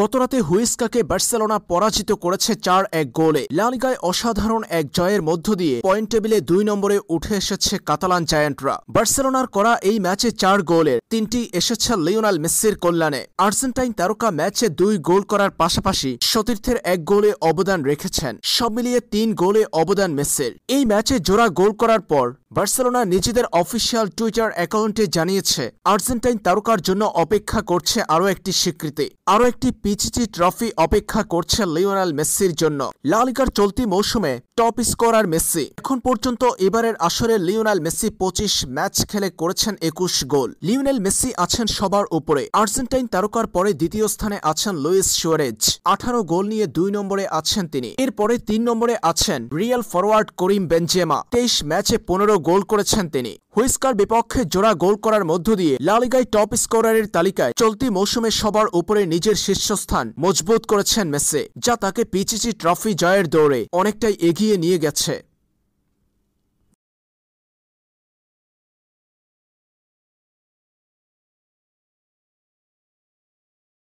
গতরাতে হুইস্কাকে বার্সেলোনা পরাজিত করেছে চার এক গোলে লালিকায় অসাধারণ এক জয়ের মধ্য দিয়ে পয়েন্ট টেবিলে দুই নম্বরে উঠে এসেছে কাতালান জায়ান্টরা বার্সেলোনার করা এই ম্যাচে চার গোলের তিনটি এসেছে লিওনাল মেসির কল্যাণে আর্জেন্টাইন তারকা ম্যাচে দুই গোল করার পাশাপাশি সতীর্থের এক গোলে অবদান রেখেছেন সব মিলিয়ে তিন গোলে অবদান মেসির এই ম্যাচে জোড়া গোল করার পর বার্সেলোনা নিজেদের অফিসিয়াল টুইটার অ্যাকাউন্টে জানিয়েছে আর্জেন্টাইন তারকার জন্য অপেক্ষা করছে আরও একটি স্বীকৃতি আরও একটি পিচিচি ট্রফি অপেক্ষা করছে লিওনাল মেসির জন্য লালিকার চলতি মৌসুমে টপ স্কোরার মেসি এখন পর্যন্ত এবারের আসরে লিওনাল মেসি পঁচিশ ম্যাচ খেলে করেছেন একুশ গোল লিওনেল মেসি আছেন সবার উপরে আর্জেন্টাইন তারকার পরে দ্বিতীয় স্থানে আছেন লুইস সুয়ারেজ আঠারো গোল নিয়ে দুই নম্বরে আছেন তিনি এরপরে তিন নম্বরে আছেন রিয়াল ফরওয়ার্ড করিম বেঞ্জেমা তেইশ ম্যাচে পনেরো গোল করেছেন তিনি হুইস্কার বিপক্ষে জোড়া গোল করার মধ্য দিয়ে লালিগায় টপ স্কোরারের তালিকায় চলতি মৌসুমে সবার উপরে নিজের শীর্ষস্থান মজবুত করেছেন মেসে যা তাকে পিচিচি ট্রফি জয়ের দৌড়ে অনেকটাই এগিয়ে নিয়ে গেছে